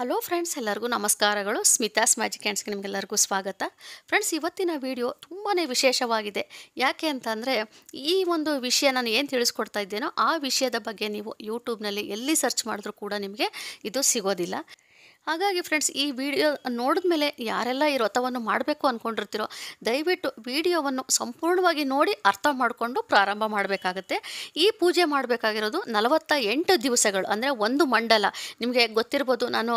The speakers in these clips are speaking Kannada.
ಹಲೋ ಫ್ರೆಂಡ್ಸ್ ಎಲ್ಲರಿಗೂ ನಮಸ್ಕಾರಗಳು ಸ್ಮಿತಾಸ್ ಮ್ಯಾಜಿಕ್ ಹ್ಯಾಂಡ್ಸ್ಗೆ ನಿಮಗೆಲ್ಲರಿಗೂ ಸ್ವಾಗತ ಫ್ರೆಂಡ್ಸ್ ಇವತ್ತಿನ ವಿಡಿಯೋ ತುಂಬಾ ವಿಶೇಷವಾಗಿದೆ ಯಾಕೆ ಅಂತಂದರೆ ಈ ಒಂದು ವಿಷಯ ನಾನು ಏನು ತಿಳಿಸ್ಕೊಡ್ತಾ ಇದ್ದೇನೋ ಆ ವಿಷಯದ ಬಗ್ಗೆ ನೀವು ಯೂಟ್ಯೂಬ್ನಲ್ಲಿ ಎಲ್ಲಿ ಸರ್ಚ್ ಮಾಡಿದ್ರೂ ಕೂಡ ನಿಮಗೆ ಇದು ಸಿಗೋದಿಲ್ಲ ಹಾಗಾಗಿ ಫ್ರೆಂಡ್ಸ್ ಈ ವಿಡಿಯೋ ನೋಡಿದ ಮೇಲೆ ಯಾರೆಲ್ಲ ಈ ವ್ರತವನ್ನು ಮಾಡಬೇಕು ಅಂದ್ಕೊಂಡಿರ್ತೀರೋ ದಯವಿಟ್ಟು ವಿಡಿಯೋವನ್ನು ಸಂಪೂರ್ಣವಾಗಿ ನೋಡಿ ಅರ್ಥ ಮಾಡಿಕೊಂಡು ಪ್ರಾರಂಭ ಮಾಡಬೇಕಾಗತ್ತೆ ಈ ಪೂಜೆ ಮಾಡಬೇಕಾಗಿರೋದು ನಲವತ್ತ ಎಂಟು ದಿವಸಗಳು ಅಂದರೆ ಒಂದು ಮಂಡಲ ನಿಮಗೆ ಗೊತ್ತಿರ್ಬೋದು ನಾನು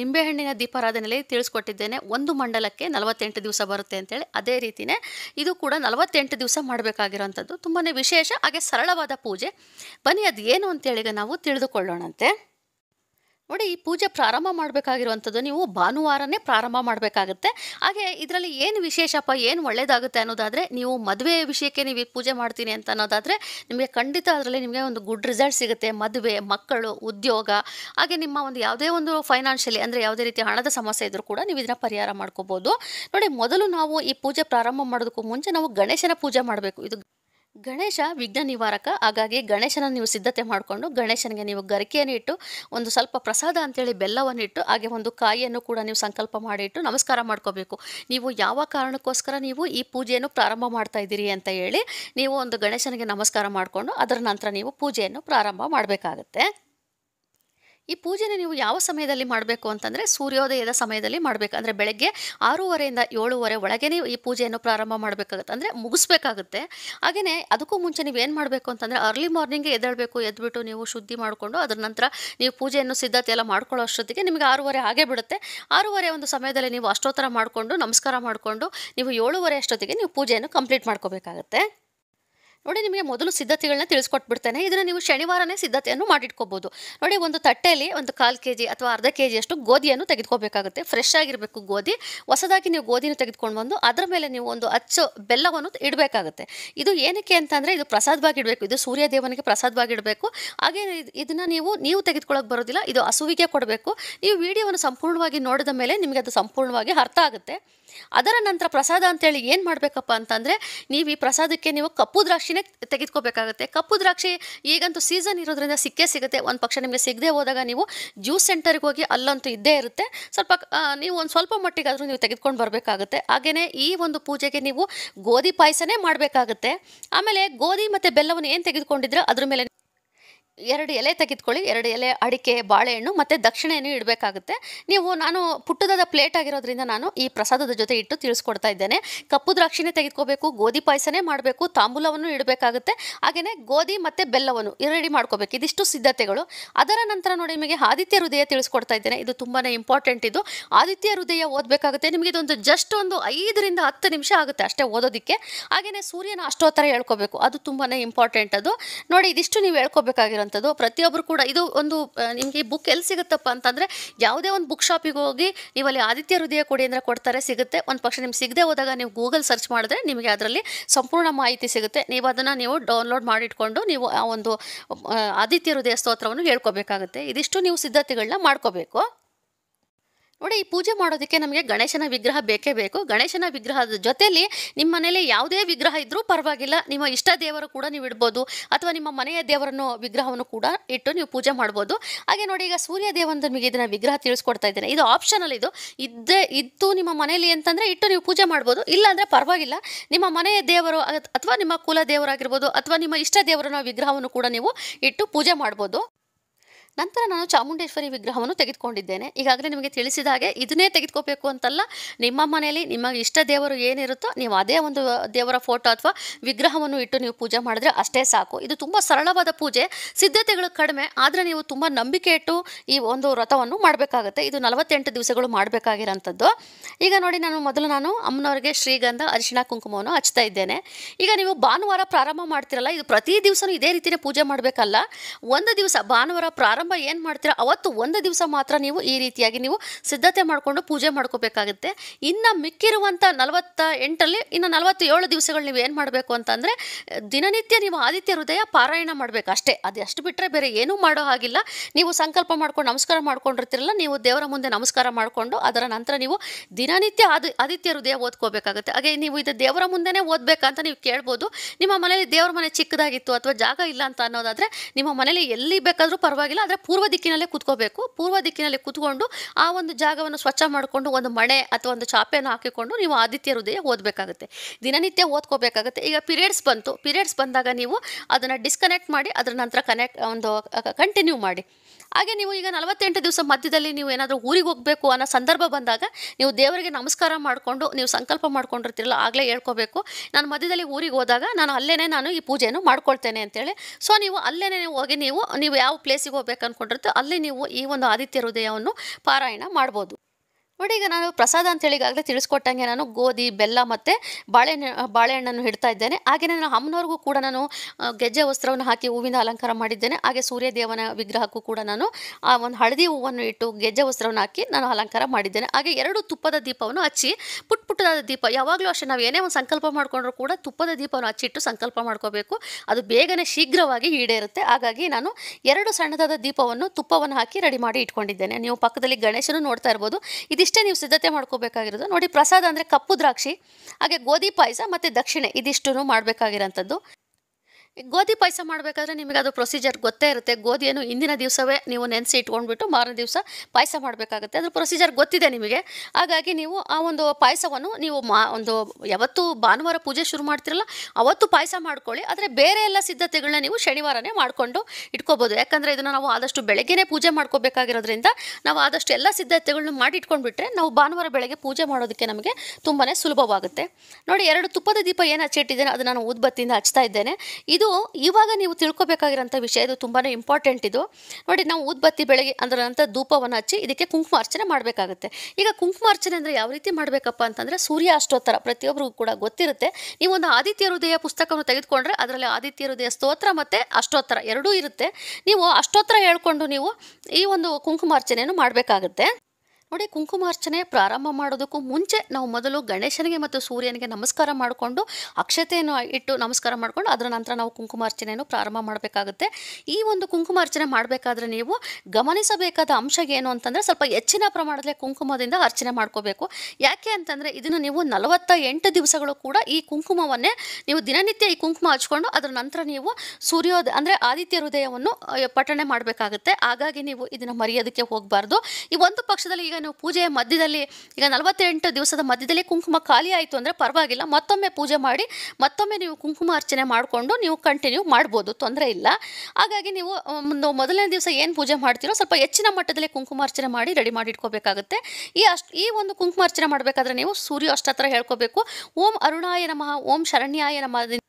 ನಿಂಬೆಹಣ್ಣಿನ ದೀಪಾರಾಧನೆಯಲ್ಲಿ ತಿಳಿಸ್ಕೊಟ್ಟಿದ್ದೇನೆ ಒಂದು ಮಂಡಲಕ್ಕೆ ನಲವತ್ತೆಂಟು ದಿವಸ ಬರುತ್ತೆ ಅಂತೇಳಿ ಅದೇ ರೀತಿಯೇ ಇದು ಕೂಡ ನಲವತ್ತೆಂಟು ದಿವಸ ಮಾಡಬೇಕಾಗಿರೋಂಥದ್ದು ತುಂಬಾ ವಿಶೇಷ ಹಾಗೆ ಸರಳವಾದ ಪೂಜೆ ಬನ್ನಿ ಅದು ಏನು ಅಂತೇಳಿಗ ನಾವು ತಿಳಿದುಕೊಳ್ಳೋಣಂತೆ ನೋಡಿ ಈ ಪೂಜೆ ಪ್ರಾರಂಭ ಮಾಡಬೇಕಾಗಿರುವಂಥದ್ದು ನೀವು ಭಾನುವಾರನೇ ಪ್ರಾರಂಭ ಮಾಡಬೇಕಾಗುತ್ತೆ ಹಾಗೆ ಇದರಲ್ಲಿ ಏನು ವಿಶೇಷಪ್ಪ ಏನು ಒಳ್ಳೆಯದಾಗುತ್ತೆ ಅನ್ನೋದಾದರೆ ನೀವು ಮದುವೆ ವಿಷಯಕ್ಕೆ ನೀವು ಪೂಜೆ ಮಾಡ್ತೀನಿ ಅಂತ ಅನ್ನೋದಾದರೆ ನಿಮಗೆ ಖಂಡಿತ ಅದರಲ್ಲಿ ನಿಮಗೆ ಒಂದು ಗುಡ್ ರಿಸಲ್ಟ್ ಸಿಗುತ್ತೆ ಮದುವೆ ಮಕ್ಕಳು ಉದ್ಯೋಗ ಹಾಗೆ ನಿಮ್ಮ ಒಂದು ಯಾವುದೇ ಒಂದು ಫೈನಾನ್ಷಿಯಲಿ ಅಂದರೆ ಯಾವುದೇ ರೀತಿ ಹಣದ ಸಮಸ್ಯೆ ಇದ್ದರೂ ಕೂಡ ನೀವು ಇದನ್ನು ಪರಿಹಾರ ಮಾಡ್ಕೋಬೋದು ನೋಡಿ ಮೊದಲು ನಾವು ಈ ಪೂಜೆ ಪ್ರಾರಂಭ ಮಾಡೋದಕ್ಕೂ ಮುಂಚೆ ನಾವು ಗಣೇಶನ ಪೂಜೆ ಮಾಡಬೇಕು ಇದು ಗಣೇಶ ವಿಘ್ನ ನಿವಾರಕ ಹಾಗಾಗಿ ಗಣೇಶನ ನೀವು ಸಿದ್ಧತೆ ಮಾಡಿಕೊಂಡು ಗಣೇಶನಿಗೆ ನೀವು ಗರಿಕೆಯನ್ನು ಇಟ್ಟು ಒಂದು ಸ್ವಲ್ಪ ಪ್ರಸಾದ ಅಂತೇಳಿ ಬೆಲ್ಲವನ್ನು ಇಟ್ಟು ಹಾಗೆ ಒಂದು ಕಾಯಿಯನ್ನು ಕೂಡ ನೀವು ಸಂಕಲ್ಪ ಮಾಡಿಟ್ಟು ನಮಸ್ಕಾರ ಮಾಡ್ಕೋಬೇಕು ನೀವು ಯಾವ ಕಾರಣಕ್ಕೋಸ್ಕರ ನೀವು ಈ ಪೂಜೆಯನ್ನು ಪ್ರಾರಂಭ ಮಾಡ್ತಾ ಇದ್ದೀರಿ ಅಂತ ಹೇಳಿ ನೀವು ಒಂದು ಗಣೇಶನಿಗೆ ನಮಸ್ಕಾರ ಮಾಡಿಕೊಂಡು ಅದರ ನಂತರ ನೀವು ಪೂಜೆಯನ್ನು ಪ್ರಾರಂಭ ಮಾಡಬೇಕಾಗತ್ತೆ ಈ ಪೂಜೆನ ನೀವು ಯಾವ ಸಮಯದಲ್ಲಿ ಮಾಡಬೇಕು ಅಂತಂದರೆ ಸೂರ್ಯೋದಯದ ಸಮಯದಲ್ಲಿ ಮಾಡಬೇಕು ಅಂದರೆ ಬೆಳಗ್ಗೆ ಆರೂವರೆಯಿಂದ ಏಳುವರೆ ಒಳಗೆ ಈ ಪೂಜೆಯನ್ನು ಪ್ರಾರಂಭ ಮಾಡಬೇಕಾಗುತ್ತೆ ಅಂದರೆ ಮುಗಿಸ್ಬೇಕಾಗುತ್ತೆ ಹಾಗೆಯೇ ಅದಕ್ಕೂ ಮುಂಚೆ ನೀವು ಏನು ಮಾಡಬೇಕು ಅಂತಂದರೆ ಅರ್ಲಿ ಮಾರ್ನಿಂಗ್ ಎದ್ದೇಳಬೇಕು ಎದ್ಬಿಟ್ಟು ನೀವು ಶುದ್ಧಿ ಮಾಡಿಕೊಂಡು ಅದರ ನಂತರ ನೀವು ಪೂಜೆಯನ್ನು ಸಿದ್ಧತೆ ಎಲ್ಲ ಮಾಡ್ಕೊಳ್ಳೋ ಅಷ್ಟೊತ್ತಿಗೆ ನಿಮಗೆ ಆರೂವರೆ ಹಾಗೆ ಬಿಡುತ್ತೆ ಆರೂವರೆ ಒಂದು ಸಮಯದಲ್ಲಿ ನೀವು ಅಷ್ಟೋತ್ತರ ಮಾಡಿಕೊಂಡು ನಮಸ್ಕಾರ ಮಾಡಿಕೊಂಡು ನೀವು ಏಳುವರೆ ಅಷ್ಟೊತ್ತಿಗೆ ನೀವು ಪೂಜೆಯನ್ನು ಕಂಪ್ಲೀಟ್ ಮಾಡ್ಕೋಬೇಕಾಗತ್ತೆ ನೋಡಿ ನಿಮಗೆ ಮೊದಲು ಸಿದ್ಧತೆಗಳನ್ನ ತಿಳಿಸ್ಕೊಟ್ಬಿಡ್ತೇನೆ ಇದನ್ನು ನೀವು ಶನಿವಾರನೇ ಸಿದ್ಧತೆಯನ್ನು ಮಾಡಿಟ್ಕೋಬೋದು ನೋಡಿ ಒಂದು ತಟ್ಟೆಯಲ್ಲಿ ಒಂದು ಕಾಲು ಕೆ ಜಿ ಅಥವಾ ಅರ್ಧ ಕೆ ಜಿಯಷ್ಟು ಗೋಧಿಯನ್ನು ತೆಗೆದುಕೋಬೇಕಾಗುತ್ತೆ ಫ್ರೆಶ್ ಆಗಿರಬೇಕು ಗೋಧಿ ಹೊಸದಾಗಿ ನೀವು ಗೋಧಿನ ತೆಗೆದುಕೊಂಡು ಬಂದು ಅದರ ಮೇಲೆ ನೀವು ಒಂದು ಅಚ್ಚು ಬೆಲ್ಲವನ್ನು ಇಡಬೇಕಾಗುತ್ತೆ ಇದು ಏನಕ್ಕೆ ಅಂತಂದರೆ ಇದು ಪ್ರಸಾದವಾಗಿಡಬೇಕು ಇದು ಸೂರ್ಯ ದೇವನಿಗೆ ಪ್ರಸಾದವಾಗಿ ಇಡಬೇಕು ಹಾಗೆ ಇದನ್ನು ನೀವು ನೀವು ತೆಗೆದುಕೊಳ್ಳೋಕೆ ಬರೋದಿಲ್ಲ ಇದು ಹಸುವಿಗೆ ಕೊಡಬೇಕು ನೀವು ವಿಡಿಯೋವನ್ನು ಸಂಪೂರ್ಣವಾಗಿ ನೋಡಿದ ಮೇಲೆ ನಿಮಗೆ ಅದು ಸಂಪೂರ್ಣವಾಗಿ ಅರ್ಥ ಆಗುತ್ತೆ ಅದರ ನಂತರ ಪ್ರಸಾದ ಅಂತೇಳಿ ಏನು ಮಾಡಬೇಕಪ್ಪ ಅಂತಂದರೆ ನೀವು ಈ ಪ್ರಸಾದಕ್ಕೆ ನೀವು ಕಪ್ಪು ದ್ರಾಕ್ಷಿ ದ್ರಾಕ್ಷಿನೇ ತೆಗೆದುಕೋಬೇಕಾಗುತ್ತೆ ಕಪ್ಪು ದ್ರಾಕ್ಷಿ ಈಗಂತೂ ಸೀಸನ್ ಇರೋದ್ರಿಂದ ಸಿಕ್ಕೇ ಸಿಗುತ್ತೆ ಒಂದು ಪಕ್ಷ ನಿಮಗೆ ಸಿಗದೆ ಹೋದಾಗ ನೀವು ಜ್ಯೂಸ್ ಸೆಂಟರ್ಗೆ ಹೋಗಿ ಅಲ್ಲಂತೂ ಇದ್ದೇ ಇರುತ್ತೆ ಸ್ವಲ್ಪ ನೀವು ಒಂದು ಸ್ವಲ್ಪ ಮಟ್ಟಿಗಾದರೂ ನೀವು ತೆಗೆದುಕೊಂಡು ಬರಬೇಕಾಗುತ್ತೆ ಹಾಗೆಯೇ ಈ ಒಂದು ಪೂಜೆಗೆ ನೀವು ಗೋಧಿ ಪಾಯಸನೇ ಮಾಡಬೇಕಾಗುತ್ತೆ ಆಮೇಲೆ ಗೋಧಿ ಮತ್ತು ಬೆಲ್ಲವನ್ನು ಏನು ತೆಗೆದುಕೊಂಡಿದ್ರೆ ಅದ್ರ ಮೇಲೆ ಎರಡು ಎಲೆ ತೆಗೆದುಕೊಳ್ಳಿ ಎರಡು ಎಲೆ ಅಡಿಕೆ ಬಾಳೆಹಣ್ಣು ಮತ್ತು ದಕ್ಷಿಣೆಯನ್ನು ಇಡಬೇಕಾಗುತ್ತೆ ನೀವು ನಾನು ಪುಟ್ಟದಾದ ಪ್ಲೇಟ್ ಆಗಿರೋದ್ರಿಂದ ನಾನು ಈ ಪ್ರಸಾದದ ಜೊತೆ ಇಟ್ಟು ತಿಳಿಸ್ಕೊಡ್ತಾ ಇದ್ದೇನೆ ಕಪ್ಪು ದ್ರಾಕ್ಷಿನೇ ತೆಗೆದುಕೋಬೇಕು ಗೋಧಿ ಪಾಯಸನೇ ಮಾಡಬೇಕು ತಾಂಬೂಲವನ್ನು ಇಡಬೇಕಾಗುತ್ತೆ ಹಾಗೆಯೇ ಗೋಧಿ ಮತ್ತು ಬೆಲ್ಲವನ್ನು ರೆಡಿ ಮಾಡ್ಕೋಬೇಕು ಇದಿಷ್ಟು ಸಿದ್ಧತೆಗಳು ಅದರ ನಂತರ ನೋಡಿ ನಿಮಗೆ ಆದಿತ್ಯ ಹೃದಯ ತಿಳಿಸ್ಕೊಡ್ತಾ ಇದ್ದೇನೆ ಇದು ತುಂಬಾ ಇಂಪಾರ್ಟೆಂಟ್ ಇದು ಆದಿತ್ಯ ಹೃದಯ ಓದಬೇಕಾಗುತ್ತೆ ನಿಮಗೆ ಇದೊಂದು ಜಸ್ಟ್ ಒಂದು ಐದರಿಂದ ಹತ್ತು ನಿಮಿಷ ಆಗುತ್ತೆ ಅಷ್ಟೇ ಓದೋದಕ್ಕೆ ಹಾಗೆಯೇ ಸೂರ್ಯನ ಥರ ಹೇಳ್ಕೋಬೇಕು ಅದು ತುಂಬಾ ಇಂಪಾರ್ಟೆಂಟ್ ಅದು ನೋಡಿ ಇದಿಷ್ಟು ನೀವು ಹೇಳ್ಕೋಬೇಕಾಗಿರೋದು ಅಂಥದ್ದು ಪ್ರತಿಯೊಬ್ಬರು ಕೂಡ ಇದು ಒಂದು ನಿಮಗೆ ಈ ಬುಕ್ ಎಲ್ಲಿ ಸಿಗುತ್ತಪ್ಪ ಅಂತಂದರೆ ಯಾವುದೇ ಒಂದು ಬುಕ್ ಶಾಪಿಗೆ ಹೋಗಿ ನೀವು ಅಲ್ಲಿ ಆದಿತ್ಯ ಹೃದಯ ಕೊಡಿ ಅಂದರೆ ಕೊಡ್ತಾರೆ ಸಿಗುತ್ತೆ ಒಂದು ಪಕ್ಷ ನಿಮ್ಗೆ ಸಿಗದೆ ಹೋದಾಗ ನೀವು ಗೂಗಲ್ ಸರ್ಚ್ ಮಾಡಿದ್ರೆ ನಿಮಗೆ ಅದರಲ್ಲಿ ಸಂಪೂರ್ಣ ಮಾಹಿತಿ ಸಿಗುತ್ತೆ ನೀವು ಅದನ್ನು ನೀವು ಡೌನ್ಲೋಡ್ ಮಾಡಿಟ್ಕೊಂಡು ನೀವು ಆ ಒಂದು ಆದಿತ್ಯ ಹೃದಯ ಸ್ತೋತ್ರವನ್ನು ಹೇಳ್ಕೊಬೇಕಾಗುತ್ತೆ ಇದಿಷ್ಟು ನೀವು ಸಿದ್ಧತೆಗಳನ್ನ ಮಾಡ್ಕೋಬೇಕು ನೋಡಿ ಈ ಪೂಜೆ ಮಾಡೋದಕ್ಕೆ ನಮಗೆ ಗಣೇಶನ ವಿಗ್ರಹ ಬೇಕೇ ಬೇಕು ಗಣೇಶನ ವಿಗ್ರಹದ ಜೊತೆಯಲ್ಲಿ ನಿಮ್ಮ ಮನೇಲಿ ಯಾವುದೇ ವಿಗ್ರಹ ಇದ್ದರೂ ಪರವಾಗಿಲ್ಲ ನಿಮ್ಮ ಇಷ್ಟ ದೇವರು ಕೂಡ ನೀವು ಇಡ್ಬೋದು ಅಥವಾ ನಿಮ್ಮ ಮನೆಯ ದೇವರನ್ನು ವಿಗ್ರಹವನ್ನು ಕೂಡ ಇಟ್ಟು ನೀವು ಪೂಜೆ ಮಾಡ್ಬೋದು ಹಾಗೆ ನೋಡಿ ಈಗ ಸೂರ್ಯ ದೇವನ್ದು ನಿಮಗೆ ಇದನ್ನು ವಿಗ್ರಹ ತಿಳಿಸ್ಕೊಡ್ತಾ ಇದ್ದೇನೆ ಇದು ಆಪ್ಷನಲ್ ಇದು ಇದ್ದೇ ಇದ್ದು ನಿಮ್ಮ ಮನೆಯಲ್ಲಿ ಅಂತಂದರೆ ಇಟ್ಟು ನೀವು ಪೂಜೆ ಮಾಡ್ಬೋದು ಇಲ್ಲಾಂದರೆ ಪರವಾಗಿಲ್ಲ ನಿಮ್ಮ ಮನೆಯ ದೇವರು ಅಥವಾ ನಿಮ್ಮ ಕುಲ ದೇವರಾಗಿರ್ಬೋದು ಅಥವಾ ನಿಮ್ಮ ಇಷ್ಟ ದೇವರನ್ನು ವಿಗ್ರಹವನ್ನು ಕೂಡ ನೀವು ಇಟ್ಟು ಪೂಜೆ ಮಾಡ್ಬೋದು ನಂತರ ನಾನು ಚಾಮುಂಡೇಶ್ವರಿ ವಿಗ್ರಹವನ್ನು ತೆಗೆದುಕೊಂಡಿದ್ದೇನೆ ಈಗಾಗಲೇ ನಿಮಗೆ ತಿಳಿಸಿದ ಹಾಗೆ ಇದನ್ನೇ ತೆಗೆದುಕೋಬೇಕು ಅಂತಲ್ಲ ನಿಮ್ಮ ಮನೆಯಲ್ಲಿ ನಿಮಗೆ ಇಷ್ಟ ದೇವರು ಏನಿರುತ್ತೋ ನೀವು ಅದೇ ಒಂದು ದೇವರ ಫೋಟೋ ಅಥವಾ ವಿಗ್ರಹವನ್ನು ಇಟ್ಟು ನೀವು ಪೂಜೆ ಮಾಡಿದ್ರೆ ಅಷ್ಟೇ ಸಾಕು ಇದು ತುಂಬ ಸರಳವಾದ ಪೂಜೆ ಸಿದ್ಧತೆಗಳು ಕಡಿಮೆ ಆದರೆ ನೀವು ತುಂಬ ನಂಬಿಕೆ ಇಟ್ಟು ಈ ಒಂದು ವ್ರತವನ್ನು ಮಾಡಬೇಕಾಗುತ್ತೆ ಇದು ನಲವತ್ತೆಂಟು ದಿವಸಗಳು ಮಾಡಬೇಕಾಗಿರೋಂಥದ್ದು ಈಗ ನೋಡಿ ನಾನು ಮೊದಲು ನಾನು ಅಮ್ಮನವರಿಗೆ ಶ್ರೀಗಂಧ ಅರಿಶಿಣ ಕುಂಕುಮವನ್ನು ಹಚ್ತಾ ಇದ್ದೇನೆ ಈಗ ನೀವು ಭಾನುವಾರ ಪ್ರಾರಂಭ ಮಾಡ್ತಿರಲ್ಲ ಇದು ಪ್ರತಿ ದಿವಸನೂ ಇದೇ ರೀತಿಯೇ ಪೂಜೆ ಮಾಡಬೇಕಲ್ಲ ಒಂದು ದಿವಸ ಭಾನುವಾರ ಪ್ರಾರಂಭ ಪ್ರಾರಂಭ ಏನು ಮಾಡ್ತೀರಾ ಅವತ್ತು ಒಂದು ದಿವಸ ಮಾತ್ರ ನೀವು ಈ ರೀತಿಯಾಗಿ ನೀವು ಸಿದ್ಧತೆ ಮಾಡಿಕೊಂಡು ಪೂಜೆ ಮಾಡ್ಕೋಬೇಕಾಗುತ್ತೆ ಇನ್ನು ಮಿಕ್ಕಿರುವಂಥ ನಲವತ್ತ ಎಂಟರಲ್ಲಿ ಇನ್ನು ನಲವತ್ತೇಳು ದಿವಸಗಳು ನೀವು ಏನು ಮಾಡಬೇಕು ಅಂತಂದರೆ ದಿನನಿತ್ಯ ನೀವು ಆದಿತ್ಯ ಹೃದಯ ಪಾರಾಯಣ ಮಾಡಬೇಕು ಅಷ್ಟೇ ಅದು ಎಷ್ಟು ಬಿಟ್ಟರೆ ಬೇರೆ ಏನೂ ಮಾಡೋ ಹಾಗಿಲ್ಲ ನೀವು ಸಂಕಲ್ಪ ಮಾಡ್ಕೊಂಡು ನಮಸ್ಕಾರ ಮಾಡ್ಕೊಂಡಿರ್ತಿರಲ್ಲ ನೀವು ದೇವರ ಮುಂದೆ ನಮಸ್ಕಾರ ಮಾಡಿಕೊಂಡು ಅದರ ನಂತರ ನೀವು ದಿನನಿತ್ಯ ಆದಿ ಆದಿತ್ಯ ಹೃದಯ ಓದ್ಕೋಬೇಕಾಗುತ್ತೆ ಹಾಗೆ ನೀವು ಇದು ದೇವರ ಮುಂದೆ ಓದಬೇಕಂತ ನೀವು ಕೇಳ್ಬೋದು ನಿಮ್ಮ ಮನೇಲಿ ದೇವರ ಮನೆ ಚಿಕ್ಕದಾಗಿತ್ತು ಅಥವಾ ಜಾಗ ಇಲ್ಲ ಅಂತ ಅನ್ನೋದಾದರೆ ನಿಮ್ಮ ಮನೆಯಲ್ಲಿ ಎಲ್ಲಿ ಬೇಕಾದರೂ ಪರವಾಗಿಲ್ಲ ಅಂದರೆ ಪೂರ್ವ ದಿಕ್ಕಿನಲ್ಲೇ ಕುತ್ಕೋಬೇಕು ಪೂರ್ವ ದಿಕ್ಕಿನಲ್ಲಿ ಕೂತ್ಕೊಂಡು ಆ ಒಂದು ಜಾಗವನ್ನು ಸ್ವಚ್ಛ ಮಾಡಿಕೊಂಡು ಒಂದು ಮಣೆ ಅಥವಾ ಒಂದು ಚಾಪೆಯನ್ನು ಹಾಕಿಕೊಂಡು ನೀವು ಆದಿತ್ಯ ಹೃದಯ ಓದಬೇಕಾಗುತ್ತೆ ದಿನನಿತ್ಯ ಓದ್ಕೋಬೇಕಾಗುತ್ತೆ ಈಗ ಪೀರಿಯಡ್ಸ್ ಬಂತು ಪೀರಿಯಡ್ಸ್ ಬಂದಾಗ ನೀವು ಅದನ್ನು ಡಿಸ್ಕನೆಕ್ಟ್ ಮಾಡಿ ಅದರ ನಂತರ ಕನೆಕ್ಟ್ ಒಂದು ಕಂಟಿನ್ಯೂ ಮಾಡಿ ಹಾಗೆ ನೀವು ಈಗ ನಲವತ್ತೆಂಟು ದಿವಸ ಮಧ್ಯದಲ್ಲಿ ನೀವು ಏನಾದರೂ ಊರಿಗೆ ಹೋಗಬೇಕು ಅನ್ನೋ ಸಂದರ್ಭ ಬಂದಾಗ ನೀವು ದೇವರಿಗೆ ನಮಸ್ಕಾರ ಮಾಡಿಕೊಂಡು ನೀವು ಸಂಕಲ್ಪ ಮಾಡ್ಕೊಂಡಿರ್ತೀರಲ್ಲ ಆಗಲೇ ಹೇಳ್ಕೋಬೇಕು ನಾನು ಮಧ್ಯದಲ್ಲಿ ಊರಿಗೆ ಹೋದಾಗ ನಾನು ಅಲ್ಲೇ ನಾನು ಈ ಪೂಜೆಯನ್ನು ಮಾಡ್ಕೊಳ್ತೇನೆ ಅಂತೇಳಿ ಸೊ ನೀವು ಅಲ್ಲೇ ಹೋಗಿ ನೀವು ನೀವು ಯಾವ ಪ್ಲೇಸಿಗೆ ಹೋಗ್ಬೇಕು ಅಂದ್ಕೊಂಡಿರ್ತೀವಿ ಅಲ್ಲಿ ನೀವು ಈ ಒಂದು ಆದಿತ್ಯ ಹೃದಯವನ್ನು ಪಾರಾಯಣ ಮಾಡ್ಬೋದು ನೋಡಿ ಈಗ ನಾನು ಪ್ರಸಾದ ಅಂತೇಳಿ ಈಗಾಗಲೇ ತಿಳಿಸ್ಕೊಟ್ಟಂಗೆ ನಾನು ಗೋಧಿ ಬೆಲ್ಲ ಮತ್ತು ಬಾಳೆಹಣ್ಣು ಬಾಳೆಹಣ್ಣನ್ನು ಹಿಡ್ತಾ ಇದ್ದೇನೆ ಹಾಗೆಯೇ ನಾನು ಅಮ್ಮನವ್ರಿಗೂ ಕೂಡ ನಾನು ಗೆಜ್ಜೆ ವಸ್ತ್ರವನ್ನು ಹಾಕಿ ಹೂವಿನ ಅಲಂಕಾರ ಮಾಡಿದ್ದೇನೆ ಹಾಗೆ ಸೂರ್ಯದೇವನ ವಿಗ್ರಹಕ್ಕೂ ಕೂಡ ನಾನು ಆ ಒಂದು ಹಳದಿ ಹೂವನ್ನು ಇಟ್ಟು ಗೆಜ್ಜೆ ವಸ್ತ್ರವನ್ನು ಹಾಕಿ ನಾನು ಅಲಂಕಾರ ಮಾಡಿದ್ದೇನೆ ಹಾಗೆ ಎರಡು ತುಪ್ಪದ ದೀಪವನ್ನು ಹಚ್ಚಿ ಪುಟ್ ಪುಟ್ಟದಾದ ದೀಪ ಯಾವಾಗಲೂ ಅಷ್ಟೇ ನಾವು ಏನೇ ಒಂದು ಸಂಕಲ್ಪ ಮಾಡಿಕೊಂಡ್ರೂ ಕೂಡ ತುಪ್ಪದ ದೀಪವನ್ನು ಹಚ್ಚಿಟ್ಟು ಸಂಕಲ್ಪ ಮಾಡ್ಕೋಬೇಕು ಅದು ಬೇಗನೆ ಶೀಘ್ರವಾಗಿ ಈಡೇರುತ್ತೆ ಹಾಗಾಗಿ ನಾನು ಎರಡು ಸಣ್ಣದಾದ ದೀಪವನ್ನು ತುಪ್ಪವನ್ನು ಹಾಕಿ ರೆಡಿ ಮಾಡಿ ಇಟ್ಕೊಂಡಿದ್ದೇನೆ ನೀವು ಪಕ್ಕದಲ್ಲಿ ಗಣೇಶನು ನೋಡ್ತಾ ಇರ್ಬೋದು ಇದು ಇದಿಷ್ಟೇ ನೀವು ಸಿದ್ಧತೆ ಮಾಡ್ಕೋಬೇಕಾಗಿರೋದು ನೋಡಿ ಪ್ರಸಾದ ಅಂದರೆ ಕಪ್ಪು ದ್ರಾಕ್ಷಿ ಹಾಗೆ ಗೋಧಿ ಪಾಯಸ ಮತ್ತೆ ದಕ್ಷಿಣೆ ಇದಿಷ್ಟು ಮಾಡಬೇಕಾಗಿರೋಂಥದ್ದು ಗೋಧಿ ಪಾಯಸ ಮಾಡಬೇಕಾದ್ರೆ ನಿಮಗೆ ಅದು ಪ್ರೊಸೀಜರ್ ಗೊತ್ತೇ ಇರುತ್ತೆ ಗೋಧಿಯನ್ನು ಇಂದಿನ ದಿವಸವೇ ನೀವು ನೆನೆಸಿ ಇಟ್ಕೊಂಡ್ಬಿಟ್ಟು ಮಾರನೇ ದಿವಸ ಪಾಯಸ ಮಾಡಬೇಕಾಗುತ್ತೆ ಅದ್ರ ಪ್ರೊಸೀಜರ್ ಗೊತ್ತಿದೆ ನಿಮಗೆ ಹಾಗಾಗಿ ನೀವು ಆ ಒಂದು ಪಾಯಸವನ್ನು ನೀವು ಮಾ ಒಂದು ಯಾವತ್ತು ಭಾನುವಾರ ಪೂಜೆ ಶುರು ಮಾಡ್ತಿರಲ್ಲ ಅವತ್ತು ಪಾಯಸ ಮಾಡ್ಕೊಳ್ಳಿ ಆದರೆ ಬೇರೆ ಎಲ್ಲ ಸಿದ್ಧತೆಗಳನ್ನ ನೀವು ಶನಿವಾರನೇ ಮಾಡಿಕೊಂಡು ಇಟ್ಕೋಬೋದು ಯಾಕಂದರೆ ಇದನ್ನು ನಾವು ಆದಷ್ಟು ಬೆಳಗ್ಗೆನೇ ಪೂಜೆ ಮಾಡ್ಕೋಬೇಕಾಗಿರೋದ್ರಿಂದ ನಾವು ಆದಷ್ಟು ಎಲ್ಲ ಸಿದ್ಧತೆಗಳನ್ನ ಮಾಡಿ ಇಟ್ಕೊಂಡ್ಬಿಟ್ರೆ ನಾವು ಭಾನುವಾರ ಬೆಳಗ್ಗೆ ಪೂಜೆ ಮಾಡೋದಕ್ಕೆ ನಮಗೆ ತುಂಬಾ ಸುಲಭವಾಗುತ್ತೆ ನೋಡಿ ಎರಡು ತುಪ್ಪದ ದೀಪ ಏನು ಹಚ್ಚಿಟ್ಟಿದ್ದೇನೆ ಅದು ನಾನು ಉದ್ಬತ್ತಿಯಿಂದ ಹಚ್ತಾ ಇದ್ದೇನೆ ಇದು ಇದು ಇವಾಗ ನೀವು ತಿಳ್ಕೊಬೇಕಾಗಿರೋಂಥ ವಿಷಯ ಇದು ತುಂಬಾ ಇಂಪಾರ್ಟೆಂಟ್ ಇದು ನೋಡಿ ನಾವು ಊದ್ಬತ್ತಿ ಬೆಳಗ್ಗೆ ಅಂದ್ರೆ ನಂತರ ಧೂಪವನ್ನು ಹಚ್ಚಿ ಇದಕ್ಕೆ ಕುಂಕುಮಾರ್ಚನೆ ಮಾಡಬೇಕಾಗುತ್ತೆ ಈಗ ಕುಂಕುಮಾರ್ಚನೆ ಅಂದರೆ ಯಾವ ರೀತಿ ಮಾಡಬೇಕಪ್ಪ ಅಂತಂದರೆ ಸೂರ್ಯ ಅಷ್ಟೋತ್ತರ ಪ್ರತಿಯೊಬ್ಬರಿಗೂ ಕೂಡ ಗೊತ್ತಿರುತ್ತೆ ನೀವು ಒಂದು ಆದಿತ್ಯ ಹೃದಯ ಪುಸ್ತಕವನ್ನು ತೆಗೆದುಕೊಂಡ್ರೆ ಅದರಲ್ಲಿ ಆದಿತ್ಯ ಹೃದಯ ಸ್ತೋತ್ರ ಮತ್ತು ಅಷ್ಟೋತ್ತರ ಎರಡೂ ಇರುತ್ತೆ ನೀವು ಅಷ್ಟೋತ್ತರ ಹೇಳ್ಕೊಂಡು ನೀವು ಈ ಒಂದು ಕುಂಕುಮಾರ್ಚನೆಯನ್ನು ಮಾಡಬೇಕಾಗುತ್ತೆ ನೋಡಿ ಕುಂಕುಮಾರ್ಚನೆ ಪ್ರಾರಂಭ ಮಾಡೋದಕ್ಕೂ ಮುಂಚೆ ನಾವು ಮೊದಲು ಗಣೇಶನಿಗೆ ಮತ್ತು ಸೂರ್ಯನಿಗೆ ನಮಸ್ಕಾರ ಮಾಡಿಕೊಂಡು ಅಕ್ಷತೆಯನ್ನು ಇಟ್ಟು ನಮಸ್ಕಾರ ಮಾಡಿಕೊಂಡು ಅದರ ನಂತರ ನಾವು ಕುಂಕುಮಾರ್ಚನೆಯನ್ನು ಪ್ರಾರಂಭ ಮಾಡಬೇಕಾಗುತ್ತೆ ಈ ಒಂದು ಕುಂಕುಮಾರ್ಚನೆ ಮಾಡಬೇಕಾದ್ರೆ ನೀವು ಗಮನಿಸಬೇಕಾದ ಅಂಶ ಏನು ಅಂತಂದರೆ ಸ್ವಲ್ಪ ಹೆಚ್ಚಿನ ಪ್ರಮಾಣದಲ್ಲಿ ಕುಂಕುಮದಿಂದ ಅರ್ಚನೆ ಮಾಡ್ಕೋಬೇಕು ಯಾಕೆ ಅಂತಂದರೆ ಇದನ್ನು ನೀವು ನಲವತ್ತ ಎಂಟು ದಿವಸಗಳು ಕೂಡ ಈ ಕುಂಕುಮವನ್ನೇ ನೀವು ದಿನನಿತ್ಯ ಈ ಕುಂಕುಮ ಹಚ್ಕೊಂಡು ಅದರ ನಂತರ ನೀವು ಸೂರ್ಯೋದಯ ಅಂದರೆ ಆದಿತ್ಯ ಹೃದಯವನ್ನು ಪಠಣೆ ಮಾಡಬೇಕಾಗುತ್ತೆ ಹಾಗಾಗಿ ನೀವು ಇದನ್ನು ಮರೆಯೋದಕ್ಕೆ ಹೋಗಬಾರ್ದು ಈ ಒಂದು ಪಕ್ಷದಲ್ಲಿ ಈಗ ನಾವು ಪೂಜೆಯ ಮಧ್ಯದಲ್ಲಿ ಈಗ ನಲವತ್ತೆಂಟು ದಿವಸದ ಮಧ್ಯದಲ್ಲಿ ಕುಂಕುಮ ಖಾಲಿ ಆಯಿತು ಅಂದರೆ ಪರವಾಗಿಲ್ಲ ಮತ್ತೊಮ್ಮೆ ಪೂಜೆ ಮಾಡಿ ಮತ್ತೊಮ್ಮೆ ನೀವು ಕುಂಕುಮ ಅರ್ಚನೆ ಮಾಡಿಕೊಂಡು ನೀವು ಕಂಟಿನ್ಯೂ ಮಾಡ್ಬೋದು ತೊಂದರೆ ಇಲ್ಲ ಹಾಗಾಗಿ ನೀವು ಮೊದಲನೇ ದಿವಸ ಏನು ಪೂಜೆ ಮಾಡ್ತೀರೋ ಸ್ವಲ್ಪ ಹೆಚ್ಚಿನ ಮಟ್ಟದಲ್ಲಿ ಕುಂಕುಮಾರ್ಚನೆ ಮಾಡಿ ರೆಡಿ ಮಾಡಿ ಇಟ್ಕೋಬೇಕಾಗುತ್ತೆ ಈ ಅಷ್ಟು ಈ ಒಂದು ಕುಂಕುಮಾರ್ಚನೆ ಮಾಡಬೇಕಾದ್ರೆ ನೀವು ಸೂರ್ಯ ಅಷ್ಟತ್ರ ಹೇಳ್ಕೋಬೇಕು ಓಂ ಅರುಣಾಯ ನಮಃ ಓಂ ಶರಣ್ಯಾಯ ನಮಃ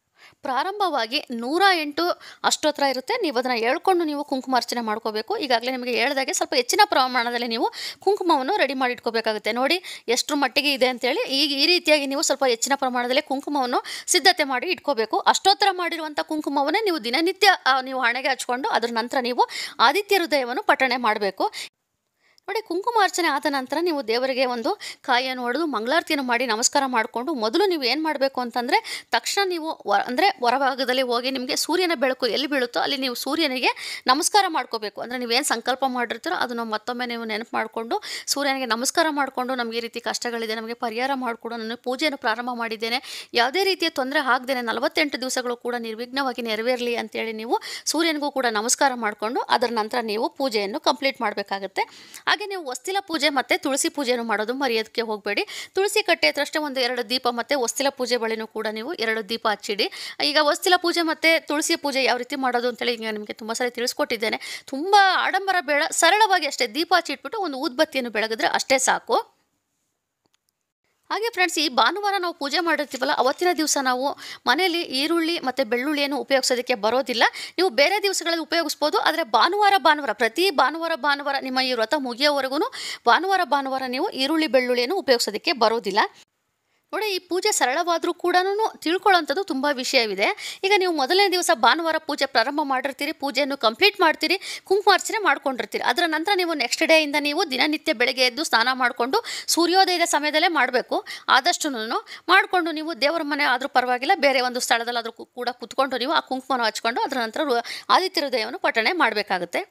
ಪ್ರಾರಂಭವಾಗಿ ನೂರ ಎಂಟು ಅಷ್ಟೋತ್ತರ ಇರುತ್ತೆ ನೀವು ಅದನ್ನು ಹೇಳ್ಕೊಂಡು ನೀವು ಕುಂಕುಮಾರ್ಚನೆ ಮಾಡ್ಕೋಬೇಕು ಈಗಾಗಲೇ ನಿಮಗೆ ಹೇಳಿದಾಗೆ ಸ್ವಲ್ಪ ಹೆಚ್ಚಿನ ಪ್ರಮಾಣದಲ್ಲಿ ನೀವು ಕುಂಕುಮವನ್ನು ರೆಡಿ ಮಾಡಿ ಇಟ್ಕೋಬೇಕಾಗುತ್ತೆ ನೋಡಿ ಎಷ್ಟರ ಮಟ್ಟಿಗೆ ಇದೆ ಅಂತೇಳಿ ಈಗ ಈ ರೀತಿಯಾಗಿ ನೀವು ಸ್ವಲ್ಪ ಹೆಚ್ಚಿನ ಪ್ರಮಾಣದಲ್ಲಿ ಕುಂಕುಮವನ್ನು ಸಿದ್ಧತೆ ಮಾಡಿ ಇಟ್ಕೋಬೇಕು ಅಷ್ಟೋತ್ತರ ಮಾಡಿರುವಂಥ ಕುಂಕುಮವನ್ನೇ ನೀವು ದಿನನಿತ್ಯ ನೀವು ಹಣೆಗೆ ಹಚ್ಕೊಂಡು ಅದರ ನಂತರ ನೀವು ಆದಿತ್ಯ ಹೃದಯವನ್ನು ಪಠಣೆ ಮಾಡಬೇಕು ನೋಡಿ ಕುಂಕುಮಾರ್ಚನೆ ಆದ ನಂತರ ನೀವು ದೇವರಿಗೆ ಒಂದು ಕಾಯಿಯನ್ನು ಹೊಡೆದು ಮಂಗಳಾರತಿಯನ್ನು ಮಾಡಿ ನಮಸ್ಕಾರ ಮಾಡಿಕೊಂಡು ಮೊದಲು ನೀವು ಏನು ಮಾಡಬೇಕು ಅಂತಂದರೆ ತಕ್ಷಣ ನೀವು ಅಂದರೆ ಹೊರಭಾಗದಲ್ಲಿ ಹೋಗಿ ನಿಮಗೆ ಸೂರ್ಯನ ಬೆಳಕು ಎಲ್ಲಿ ಬೀಳುತ್ತೋ ಅಲ್ಲಿ ನೀವು ಸೂರ್ಯನಿಗೆ ನಮಸ್ಕಾರ ಮಾಡ್ಕೋಬೇಕು ಅಂದರೆ ನೀವೇನು ಸಂಕಲ್ಪ ಮಾಡಿರ್ತೀರೋ ಅದನ್ನು ಮತ್ತೊಮ್ಮೆ ನೀವು ನೆನಪು ಮಾಡಿಕೊಂಡು ಸೂರ್ಯನಿಗೆ ನಮಸ್ಕಾರ ಮಾಡಿಕೊಂಡು ನಮಗೆ ಈ ರೀತಿ ಕಷ್ಟಗಳಿದೆ ನಮಗೆ ಪರಿಹಾರ ಮಾಡಿಕೊಡು ನಾನು ಪೂಜೆಯನ್ನು ಪ್ರಾರಂಭ ಮಾಡಿದ್ದೇನೆ ಯಾವುದೇ ರೀತಿಯ ತೊಂದರೆ ಆಗದೇನೆ ನಲವತ್ತೆಂಟು ದಿವಸಗಳು ಕೂಡ ನಿರ್ವಿಘ್ನವಾಗಿ ನೆರವೇರಲಿ ಅಂತೇಳಿ ನೀವು ಸೂರ್ಯನಿಗೂ ಕೂಡ ನಮಸ್ಕಾರ ಮಾಡಿಕೊಂಡು ಅದರ ನಂತರ ನೀವು ಪೂಜೆಯನ್ನು ಕಂಪ್ಲೀಟ್ ಮಾಡಬೇಕಾಗುತ್ತೆ ಹಾಗೆ ನೀವು ಹೊಸ್ತಿಲ ಪೂಜೆ ಮತ್ತು ತುಳಸಿ ಪೂಜೆಯನ್ನು ಮಾಡೋದು ಮರೆಯೋದಕ್ಕೆ ಹೋಗಬೇಡಿ ತುಳಸಿ ಕಟ್ಟೆ ಹತ್ರಷ್ಟೇ ಒಂದು ಎರಡು ದೀಪ ಮತ್ತು ವಸ್ತಿಲ ಪೂಜೆ ಬಳಿನೂ ಕೂಡ ನೀವು ಎರಡು ದೀಪ ಹಚ್ಚಿಡಿ ಈಗ ವಸ್ತಿಲ ಪೂಜೆ ಮತ್ತು ತುಳಸಿ ಪೂಜೆ ಯಾವ ರೀತಿ ಮಾಡೋದು ಅಂತೇಳಿ ಈಗ ನಿಮಗೆ ತುಂಬ ಸರಿ ತಿಳಿಸ್ಕೊಟ್ಟಿದ್ದೇನೆ ತುಂಬ ಆಡಂಬರ ಬೇಡ ಸರಳವಾಗಿ ಅಷ್ಟೇ ದೀಪ ಹಚ್ಚಿಟ್ಬಿಟ್ಟು ಒಂದು ಊದ್ಬತ್ತಿಯನ್ನು ಬೆಳಗಿದ್ರೆ ಅಷ್ಟೇ ಸಾಕು ಹಾಗೆ ಫ್ರೆಂಡ್ಸ್ ಈ ಭಾನುವಾರ ನಾವು ಪೂಜೆ ಮಾಡಿರ್ತೀವಲ್ಲ ಅವತ್ತಿನ ದಿವಸ ನಾವು ಮನೆಯಲ್ಲಿ ಈರುಳ್ಳಿ ಮತ್ತು ಬೆಳ್ಳುಳ್ಳಿಯನ್ನು ಉಪಯೋಗಿಸೋದಕ್ಕೆ ಬರೋದಿಲ್ಲ ನೀವು ಬೇರೆ ದಿವಸಗಳಲ್ಲಿ ಉಪಯೋಗಿಸ್ಬೋದು ಆದರೆ ಭಾನುವಾರ ಭಾನುವಾರ ಪ್ರತಿ ಭಾನುವಾರ ಭಾನುವಾರ ನಿಮ್ಮ ಈ ವ್ರತ ಮುಗಿಯೋವರೆಗೂ ಭಾನುವಾರ ಭಾನುವಾರ ನೀವು ಈರುಳ್ಳಿ ಬೆಳ್ಳುಳ್ಳಿಯನ್ನು ಉಪಯೋಗಿಸೋದಕ್ಕೆ ಬರೋದಿಲ್ಲ ನೋಡಿ ಈ ಪೂಜೆ ಸರಳವಾದರೂ ಕೂಡ ತಿಳ್ಕೊಳ್ಳೋಂಥದ್ದು ತುಂಬ ವಿಷಯವಿದೆ ಈಗ ನೀವು ಮೊದಲನೇ ದಿವಸ ಭಾನುವಾರ ಪೂಜೆ ಪ್ರಾರಂಭ ಮಾಡಿರ್ತೀರಿ ಪೂಜೆಯನ್ನು ಕಂಪ್ಲೀಟ್ ಮಾಡ್ತೀರಿ ಕುಂಕುಮಾರ್ಚನೆ ಮಾಡ್ಕೊಂಡಿರ್ತೀರಿ ಅದರ ನಂತರ ನೀವು ನೆಕ್ಸ್ಟ್ ಡೇಯಿಂದ ನೀವು ದಿನನಿತ್ಯ ಬೆಳಗ್ಗೆ ಎದ್ದು ಸ್ನಾನ ಮಾಡಿಕೊಂಡು ಸೂರ್ಯೋದಯದ ಸಮಯದಲ್ಲೇ ಮಾಡಬೇಕು ಆದಷ್ಟು ಮಾಡಿಕೊಂಡು ನೀವು ದೇವರ ಮನೆ ಆದರೂ ಪರವಾಗಿಲ್ಲ ಬೇರೆ ಒಂದು ಸ್ಥಳದಲ್ಲಾದರೂ ಕೂಡ ಕುತ್ಕೊಂಡು ನೀವು ಆ ಕುಂಕುಮನ ಹಚ್ಕೊಂಡು ಅದರ ನಂತರ ಆದಿತ್ಯ ಹೃದಯವನ್ನು ಪಠಣೆ ಮಾಡಬೇಕಾಗುತ್ತೆ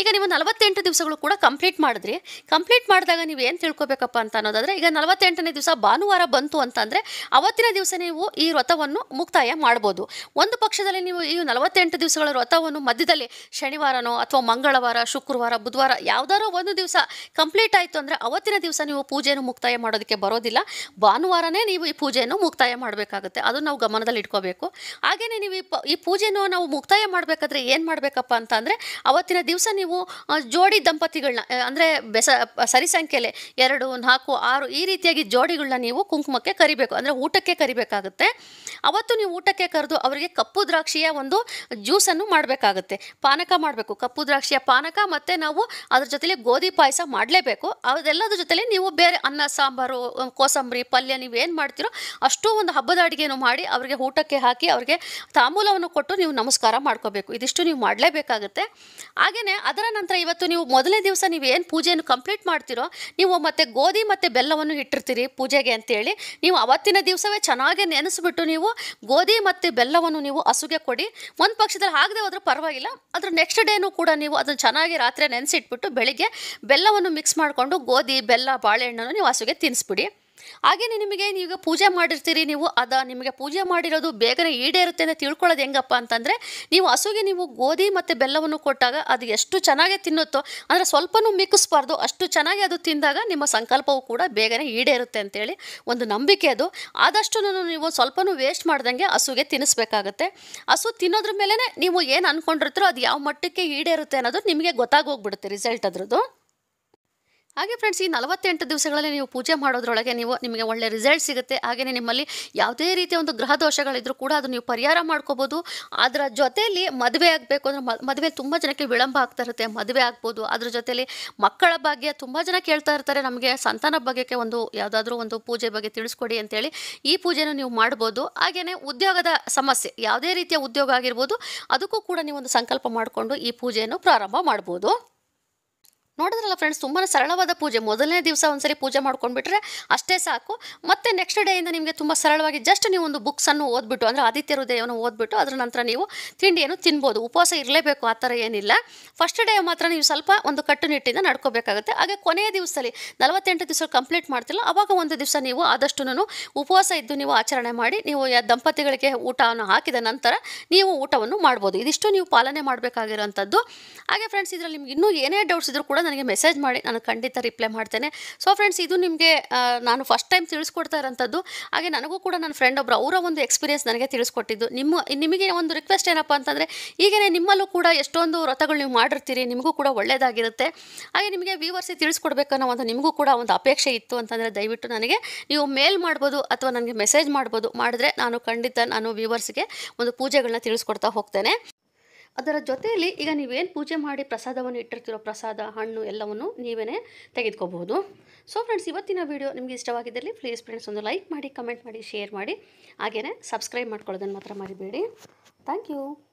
ಈಗ ನೀವು ನಲವತ್ತೆಂಟು ದಿವಸಗಳು ಕೂಡ ಕಂಪ್ಲೀಟ್ ಮಾಡಿದ್ರಿ ಕಂಪ್ಲೀಟ್ ಮಾಡಿದಾಗ ನೀವು ಏನು ತಿಳ್ಕೊಬೇಕಪ್ಪ ಅಂತ ಅನ್ನೋದಾದರೆ ಈಗ ನಲವತ್ತೆಂಟನೇ ದಿವಸ ಭಾನುವಾರ ಬಂತು ಅಂತಂದರೆ ಅವತ್ತಿನ ದಿವಸ ನೀವು ಈ ವ್ರತವನ್ನು ಮುಕ್ತಾಯ ಮಾಡ್ಬೋದು ಒಂದು ಪಕ್ಷದಲ್ಲಿ ನೀವು ಈ ನಲವತ್ತೆಂಟು ದಿವಸಗಳ ವ್ರತವನ್ನು ಮಧ್ಯದಲ್ಲಿ ಶನಿವಾರನೋ ಅಥವಾ ಮಂಗಳವಾರ ಶುಕ್ರವಾರ ಬುಧವಾರ ಯಾವುದಾರೋ ಒಂದು ದಿವಸ ಕಂಪ್ಲೀಟ್ ಆಯಿತು ಅಂದರೆ ಅವತ್ತಿನ ದಿವಸ ನೀವು ಪೂಜೆಯನ್ನು ಮುಕ್ತಾಯ ಮಾಡೋದಕ್ಕೆ ಬರೋದಿಲ್ಲ ಭಾನುವಾರನೇ ನೀವು ಈ ಪೂಜೆಯನ್ನು ಮುಕ್ತಾಯ ಮಾಡಬೇಕಾಗುತ್ತೆ ಅದನ್ನು ನಾವು ಗಮನದಲ್ಲಿ ಇಟ್ಕೋಬೇಕು ಹಾಗೆಯೇ ನೀವು ಈ ಪೂಜೆಯನ್ನು ನಾವು ಮುಕ್ತಾಯ ಮಾಡಬೇಕಾದ್ರೆ ಏನು ಮಾಡಬೇಕಪ್ಪ ಅಂತ ಅವತ್ತಿನ ದಿವಸ ನೀವು ಜೋಡಿ ದಂಪತಿಗಳನ್ನ ಅಂದರೆ ಬೆಸ ಸರಿ ಸಂಖ್ಯೆಯಲ್ಲಿ ಎರಡು ನಾಲ್ಕು ಆರು ಈ ರೀತಿಯಾಗಿ ಜೋಡಿಗಳನ್ನ ನೀವು ಕುಂಕುಮಕ್ಕೆ ಕರಿಬೇಕು ಅಂದರೆ ಊಟಕ್ಕೆ ಕರಿಬೇಕಾಗುತ್ತೆ ಅವತ್ತು ನೀವು ಊಟಕ್ಕೆ ಕರೆದು ಅವರಿಗೆ ಕಪ್ಪು ದ್ರಾಕ್ಷಿಯ ಒಂದು ಜ್ಯೂಸನ್ನು ಮಾಡಬೇಕಾಗುತ್ತೆ ಪಾನಕ ಮಾಡಬೇಕು ಕಪ್ಪು ದ್ರಾಕ್ಷಿಯ ಪಾನಕ ಮತ್ತು ನಾವು ಅದ್ರ ಜೊತೆಲಿ ಗೋಧಿ ಪಾಯಸ ಮಾಡಲೇಬೇಕು ಅದೆಲ್ಲದ್ರ ಜೊತೆಲಿ ನೀವು ಬೇರೆ ಅನ್ನ ಸಾಂಬಾರು ಕೋಸಂಬರಿ ಪಲ್ಯ ನೀವು ಏನು ಮಾಡ್ತೀರೋ ಅಷ್ಟು ಒಂದು ಹಬ್ಬದ ಅಡುಗೆಯನ್ನು ಮಾಡಿ ಅವರಿಗೆ ಊಟಕ್ಕೆ ಹಾಕಿ ಅವರಿಗೆ ತಾಮೂಲವನ್ನು ಕೊಟ್ಟು ನೀವು ನಮಸ್ಕಾರ ಮಾಡ್ಕೋಬೇಕು ಇದಿಷ್ಟು ನೀವು ಮಾಡಲೇಬೇಕಾಗುತ್ತೆ ಹಾಗೆಯೇ ಅದರ ನಂತರ ಇವತ್ತು ನೀವು ಮೊದಲನೇ ದಿವಸ ನೀವು ಏನು ಪೂಜೆಯನ್ನು ಕಂಪ್ಲೀಟ್ ಮಾಡ್ತೀರೋ ನೀವು ಮತ್ತೆ ಗೋಧಿ ಮತ್ತು ಬೆಲ್ಲವನ್ನು ಇಟ್ಟಿರ್ತೀರಿ ಪೂಜೆಗೆ ಅಂತೇಳಿ ನೀವು ಅವತ್ತಿನ ದಿವಸವೇ ಚೆನ್ನಾಗಿ ನೆನೆಸಿಬಿಟ್ಟು ನೀವು ಗೋಧಿ ಮತ್ತು ಬೆಲ್ಲವನ್ನು ನೀವು ಹಸುಗೆ ಕೊಡಿ ಒಂದು ಪಕ್ಷದಲ್ಲಿ ಆಗದೆ ಹೋದ್ರೂ ಪರವಾಗಿಲ್ಲ ಅದ್ರ ನೆಕ್ಸ್ಟ್ ಡೇನೂ ಕೂಡ ನೀವು ಅದನ್ನು ಚೆನ್ನಾಗಿ ರಾತ್ರಿ ನೆನೆಸಿಟ್ಬಿಟ್ಟು ಬೆಳಿಗ್ಗೆ ಬೆಲ್ಲವನ್ನು ಮಿಕ್ಸ್ ಮಾಡಿಕೊಂಡು ಗೋಧಿ ಬೆಲ್ಲ ಬಾಳೆಹಣ್ಣನ್ನು ನೀವು ಹಸುಗೆ ತಿನ್ನಿಸ್ಬಿಡಿ ಹಾಗೆಯೇ ನಿಮಗೆ ಈಗ ಪೂಜೆ ಮಾಡಿರ್ತೀರಿ ನೀವು ಅದು ನಿಮಗೆ ಪೂಜೆ ಮಾಡಿರೋದು ಬೇಗನೆ ಈಡೇರುತ್ತೆ ಅಂತ ತಿಳ್ಕೊಳ್ಳೋದು ಹೆಂಗಪ್ಪ ಅಂತಂದರೆ ನೀವು ಹಸುಗೆ ನೀವು ಗೋಧಿ ಮತ್ತು ಬೆಲ್ಲವನ್ನು ಕೊಟ್ಟಾಗ ಅದು ಎಷ್ಟು ಚೆನ್ನಾಗಿ ತಿನ್ನುತ್ತೋ ಅಂದರೆ ಸ್ವಲ್ಪನೂ ಮಿಕ್ಕಿಸ್ಬಾರ್ದು ಅಷ್ಟು ಚೆನ್ನಾಗಿ ಅದು ತಿಂದಾಗ ನಿಮ್ಮ ಸಂಕಲ್ಪವು ಕೂಡ ಬೇಗನೆ ಈಡೇರುತ್ತೆ ಅಂತೇಳಿ ಒಂದು ನಂಬಿಕೆ ಅದು ಆದಷ್ಟು ನೀವು ಸ್ವಲ್ಪನೂ ವೇಸ್ಟ್ ಮಾಡ್ದಂಗೆ ಹಸುಗೆ ತಿನ್ನಿಸ್ಬೇಕಾಗತ್ತೆ ಹಸು ತಿನ್ನೋದ್ರ ಮೇಲೇ ನೀವು ಏನು ಅಂದ್ಕೊಂಡಿರ್ತೀರೋ ಅದು ಯಾವ ಮಟ್ಟಕ್ಕೆ ಈಡೇರುತ್ತೆ ಅನ್ನೋದು ನಿಮಗೆ ಗೊತ್ತಾಗೋಗ್ಬಿಡುತ್ತೆ ರಿಸಲ್ಟ್ ಅದ್ರದ್ದು ಹಾಗೆ ಫ್ರೆಂಡ್ಸ್ ಈ ನಲವತ್ತೆಂಟು ದಿವಸಗಳಲ್ಲಿ ನೀವು ಪೂಜೆ ಮಾಡೋದ್ರೊಳಗೆ ನೀವು ನಿಮಗೆ ಒಳ್ಳೆ ರಿಸಲ್ಟ್ ಸಿಗುತ್ತೆ ಹಾಗೆಯೇ ನಿಮ್ಮಲ್ಲಿ ಯಾವುದೇ ರೀತಿಯ ಒಂದು ಗ್ರಹ ದೋಷಗಳಿದ್ರೂ ಕೂಡ ಅದು ನೀವು ಪರಿಹಾರ ಮಾಡ್ಕೋಬೋದು ಅದರ ಜೊತೆಯಲ್ಲಿ ಮದುವೆ ಆಗಬೇಕು ಅಂದರೆ ಮದುವೆ ತುಂಬ ಜನಕ್ಕೆ ವಿಳಂಬ ಆಗ್ತಾ ಇರುತ್ತೆ ಮದುವೆ ಆಗ್ಬೋದು ಅದ್ರ ಜೊತೆಯಲ್ಲಿ ಮಕ್ಕಳ ಬಗ್ಗೆ ತುಂಬ ಜನ ಕೇಳ್ತಾ ಇರ್ತಾರೆ ನಮಗೆ ಸಂತಾನ ಬಗ್ಗೆಕ್ಕೆ ಒಂದು ಯಾವುದಾದ್ರೂ ಒಂದು ಪೂಜೆ ಬಗ್ಗೆ ತಿಳಿಸ್ಕೊಡಿ ಅಂತೇಳಿ ಈ ಪೂಜೆಯನ್ನು ನೀವು ಮಾಡ್ಬೋದು ಹಾಗೆಯೇ ಉದ್ಯೋಗದ ಸಮಸ್ಯೆ ಯಾವುದೇ ರೀತಿಯ ಉದ್ಯೋಗ ಆಗಿರ್ಬೋದು ಅದಕ್ಕೂ ಕೂಡ ನೀವು ಒಂದು ಸಂಕಲ್ಪ ಮಾಡಿಕೊಂಡು ಈ ಪೂಜೆಯನ್ನು ಪ್ರಾರಂಭ ಮಾಡ್ಬೋದು ನೋಡಿದ್ರಲ್ಲ ಫ್ರೆಂಡ್ಸ್ ತುಂಬಾ ಸರಳವಾದ ಪೂಜೆ ಮೊದಲನೇ ದಿವಸ ಒಂದ್ಸರಿ ಪೂಜೆ ಮಾಡ್ಕೊಂಡ್ಬಿಟ್ರೆ ಅಷ್ಟೇ ಸಾಕು ಮತ್ತೆ ನೆಕ್ಸ್ಟ್ ಡೇಯಿಂದ ನಿಮಗೆ ತುಂಬ ಸರಳವಾಗಿ ಜಸ್ಟ್ ನೀವು ಒಂದು ಬುಕ್ಸನ್ನು ಓದ್ಬಿಟ್ಟು ಅಂದರೆ ಆದಿತ್ಯ ಹೃದಯವನ್ನು ಓದ್ಬಿಟ್ಟು ಅದರ ನಂತರ ನೀವು ತಿಂಡಿಯನ್ನು ತಿನ್ಬೋದು ಉಪವಾಸ ಇರಲೇಬೇಕು ಆ ಥರ ಏನಿಲ್ಲ ಫಸ್ಟ್ ಡೇ ಮಾತ್ರ ನೀವು ಸ್ವಲ್ಪ ಒಂದು ಕಟ್ಟುನಿಟ್ಟಿಂದ ನಡ್ಕೋಬೇಕಾಗುತ್ತೆ ಹಾಗೆ ಕೊನೆಯ ದಿವಸದಲ್ಲಿ ನಲವತ್ತೆಂಟು ದಿವಸ ಕಂಪ್ಲೀಟ್ ಮಾಡ್ತಿಲ್ಲ ಅವಾಗ ಒಂದು ದಿವಸ ನೀವು ಆದಷ್ಟು ಉಪವಾಸ ಇದ್ದು ನೀವು ಆಚರಣೆ ಮಾಡಿ ನೀವು ದಂಪತಿಗಳಿಗೆ ಊಟವನ್ನು ಹಾಕಿದ ನಂತರ ನೀವು ಊಟವನ್ನು ಮಾಡ್ಬೋದು ಇದಿಷ್ಟು ನೀವು ಪಾಲನೆ ಮಾಡಬೇಕಾಗಿರೋಂಥದ್ದು ಹಾಗೆ ಫ್ರೆಂಡ್ಸ್ ಇದರಲ್ಲಿ ನಿಮ್ಗೆ ಇನ್ನೂ ಏನೇ ಡೌಟ್ಸ್ ಇದ್ರೂ ಕೂಡ ನನಗೆ ಮೆಸೇಜ್ ಮಾಡಿ ನಾನು ಖಂಡಿತ ರಿಪ್ಲೈ ಮಾಡ್ತೇನೆ ಸೊ ಫ್ರೆಂಡ್ಸ್ ಇದು ನಿಮಗೆ ನಾನು ಫಸ್ಟ್ ಟೈಮ್ ತಿಳಿಸ್ಕೊಡ್ತಾ ಇರೋಂಥದ್ದು ಹಾಗೆ ನನಗೂ ಕೂಡ ನನ್ನ ಫ್ರೆಂಡ್ ಒಬ್ಬರು ಅವರ ಒಂದು ಎಕ್ಸ್ಪೀರಿಯನ್ಸ್ ನನಗೆ ತಿಳಿಸ್ಕೊಟ್ಟಿದ್ದು ನಿಮ್ಮ ನಿಮಗೆ ಒಂದು ರಿಕ್ವೆಸ್ಟ್ ಏನಪ್ಪ ಅಂತಂದರೆ ಈಗೇ ನಿಮ್ಮಲ್ಲೂ ಕೂಡ ಎಷ್ಟೊಂದು ವ್ರತಗಳು ನೀವು ಮಾಡಿರ್ತೀರಿ ನಿಮಗೂ ಕೂಡ ಒಳ್ಳೆಯದಾಗಿರುತ್ತೆ ಹಾಗೆ ನಿಮಗೆ ವ್ಯೂವರ್ಸಿ ತಿಳಿಸ್ಕೊಡ್ಬೇಕನ್ನೋ ಒಂದು ನಿಮಗೂ ಕೂಡ ಒಂದು ಅಪೇಕ್ಷೆ ಇತ್ತು ಅಂತಂದರೆ ದಯವಿಟ್ಟು ನನಗೆ ನೀವು ಮೇಲ್ ಮಾಡ್ಬೋದು ಅಥವಾ ನನಗೆ ಮೆಸೇಜ್ ಮಾಡ್ಬೋದು ಮಾಡಿದ್ರೆ ನಾನು ಖಂಡಿತ ನಾನು ವ್ಯೂವರ್ಸ್ಗೆ ಒಂದು ಪೂಜೆಗಳನ್ನ ತಿಳಿಸ್ಕೊಡ್ತಾ ಹೋಗ್ತೇನೆ ಅದರ ಜೊತೆಯಲ್ಲಿ ಈಗ ನೀವೇನು ಪೂಜೆ ಮಾಡಿ ಪ್ರಸಾದವನ್ನು ಇಟ್ಟಿರ್ತಿರೋ ಪ್ರಸಾದ ಹಣ್ಣು ಎಲ್ಲವನ್ನು ನೀವೇ ತೆಗೆದುಕೋಬಹುದು ಸೊ ಫ್ರೆಂಡ್ಸ್ ಇವತ್ತಿನ ವಿಡಿಯೋ ನಿಮಗೆ ಇಷ್ಟವಾಗಿದ್ದಲ್ಲಿ ಪ್ಲೀಸ್ ಫ್ರೆಂಡ್ಸ್ ಒಂದು ಲೈಕ್ ಮಾಡಿ ಕಮೆಂಟ್ ಮಾಡಿ ಶೇರ್ ಮಾಡಿ ಹಾಗೆಯೇ ಸಬ್ಸ್ಕ್ರೈಬ್ ಮಾಡ್ಕೊಳ್ಳೋದನ್ನು ಮಾತ್ರ ಮರಿಬೇಡಿ ಥ್ಯಾಂಕ್ ಯು